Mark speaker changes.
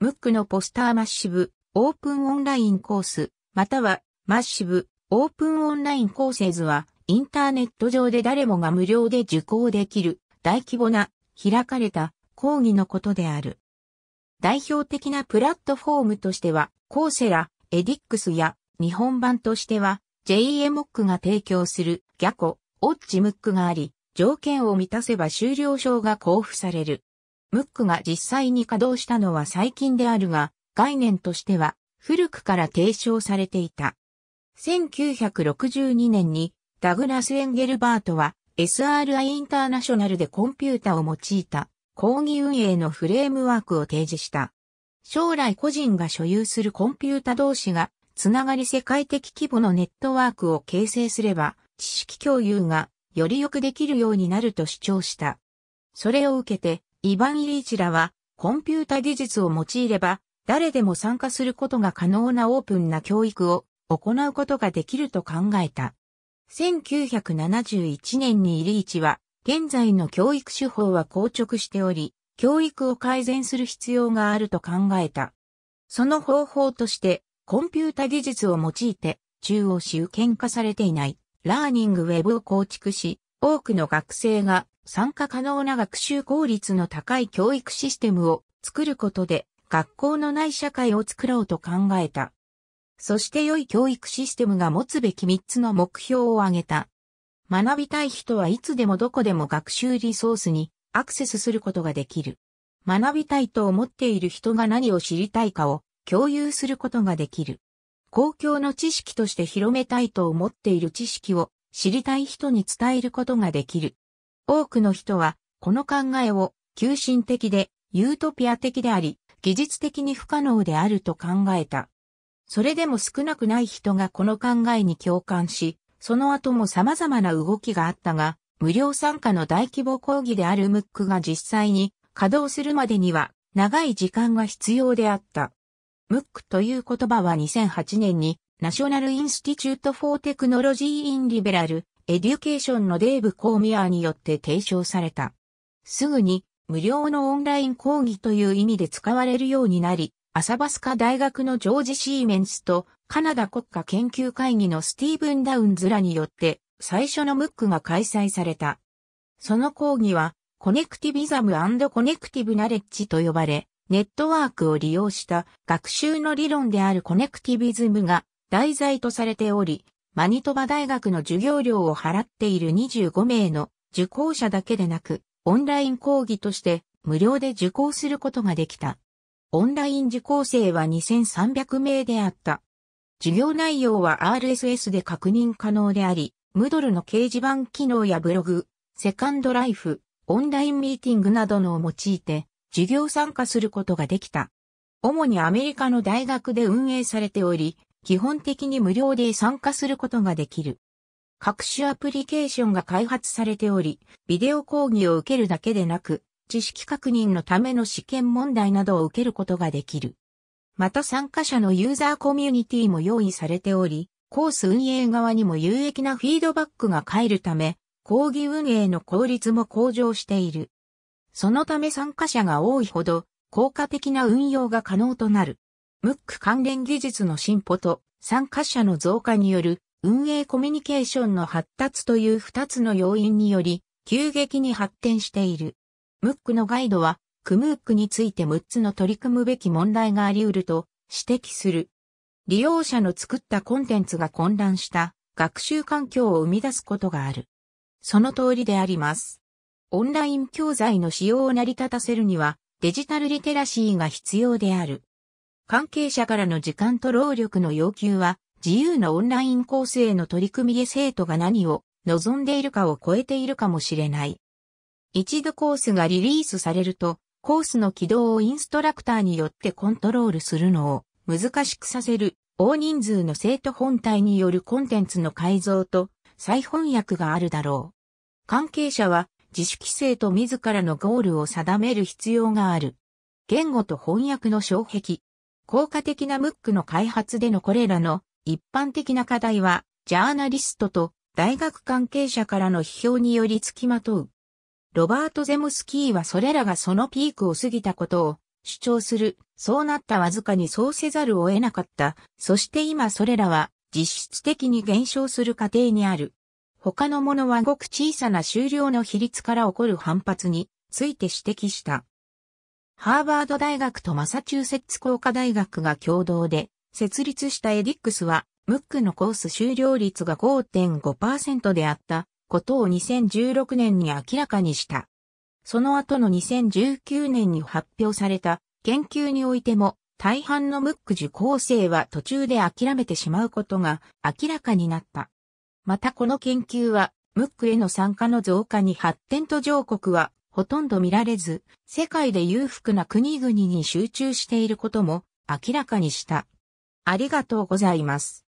Speaker 1: ムックのポスターマッシブ、オープンオンラインコース、またはマッシブ、オープンオンラインコーセーズは、インターネット上で誰もが無料で受講できる、大規模な、開かれた、講義のことである。代表的なプラットフォームとしては、コーセラ、エディックスや、日本版としては、JEMOC が提供する、ギャコ、オッチムックがあり、条件を満たせば修了証が交付される。ムックが実際に稼働したのは最近であるが、概念としては古くから提唱されていた。1962年にダグラス・エンゲルバートは SRI インターナショナルでコンピュータを用いた講義運営のフレームワークを提示した。将来個人が所有するコンピュータ同士がつながり世界的規模のネットワークを形成すれば知識共有がよりよくできるようになると主張した。それを受けてイヴァン・イリーチらは、コンピュータ技術を用いれば、誰でも参加することが可能なオープンな教育を行うことができると考えた。1971年にイリーチは、現在の教育手法は硬直しており、教育を改善する必要があると考えた。その方法として、コンピュータ技術を用いて、中央集権化されていない、ラーニングウェブを構築し、多くの学生が参加可能な学習効率の高い教育システムを作ることで学校のない社会を作ろうと考えた。そして良い教育システムが持つべき3つの目標を挙げた。学びたい人はいつでもどこでも学習リソースにアクセスすることができる。学びたいと思っている人が何を知りたいかを共有することができる。公共の知識として広めたいと思っている知識を知りたい人に伝えることができる。多くの人は、この考えを、急進的で、ユートピア的であり、技術的に不可能であると考えた。それでも少なくない人がこの考えに共感し、その後も様々な動きがあったが、無料参加の大規模講義であるムックが実際に稼働するまでには長い時間が必要であった。ムックという言葉は2008年にナショナルインスティチュートフォーテクノロジーインリベラルエデュケーションのデーブ・コーミアーによって提唱された。すぐに無料のオンライン講義という意味で使われるようになり、アサバスカ大学のジョージ・シーメンスとカナダ国家研究会議のスティーブン・ダウンズらによって最初のムックが開催された。その講義はコネクティビザムコネクティブナレッジと呼ばれ、ネットワークを利用した学習の理論であるコネクティビズムが題材とされており、マニトバ大学の授業料を払っている25名の受講者だけでなく、オンライン講義として無料で受講することができた。オンライン受講生は2300名であった。授業内容は RSS で確認可能であり、ムドルの掲示板機能やブログ、セカンドライフ、オンラインミーティングなどのを用いて、授業参加することができた。主にアメリカの大学で運営されており、基本的に無料で参加することができる。各種アプリケーションが開発されており、ビデオ講義を受けるだけでなく、知識確認のための試験問題などを受けることができる。また参加者のユーザーコミュニティも用意されており、コース運営側にも有益なフィードバックが返るため、講義運営の効率も向上している。そのため参加者が多いほど、効果的な運用が可能となる。ムック関連技術の進歩と参加者の増加による運営コミュニケーションの発達という2つの要因により急激に発展している。ムックのガイドはクムークについて6つの取り組むべき問題があり得ると指摘する。利用者の作ったコンテンツが混乱した学習環境を生み出すことがある。その通りであります。オンライン教材の使用を成り立たせるにはデジタルリテラシーが必要である。関係者からの時間と労力の要求は、自由なオンライン構成の取り組みで生徒が何を望んでいるかを超えているかもしれない。一度コースがリリースされると、コースの起動をインストラクターによってコントロールするのを難しくさせる大人数の生徒本体によるコンテンツの改造と再翻訳があるだろう。関係者は自主規制と自らのゴールを定める必要がある。言語と翻訳の障壁、効果的なムックの開発でのこれらの一般的な課題は、ジャーナリストと大学関係者からの批評により付きまとう。ロバート・ゼムスキーはそれらがそのピークを過ぎたことを主張する。そうなったわずかにそうせざるを得なかった。そして今それらは実質的に減少する過程にある。他のものはごく小さな終了の比率から起こる反発について指摘した。ハーバード大学とマサチューセッツ工科大学が共同で設立したエディックスは、ムックのコース終了率が5.5%であったことを2016年に明らかにした。その後の2019年に発表された研究においても、大半のムック受講生は途中で諦めてしまうことが明らかになった。またこの研究は、ムックへの参加の増加に発展途上国はほとんど見られず、世界で裕福な国々に集中していることも明らかにした。ありがとうございます。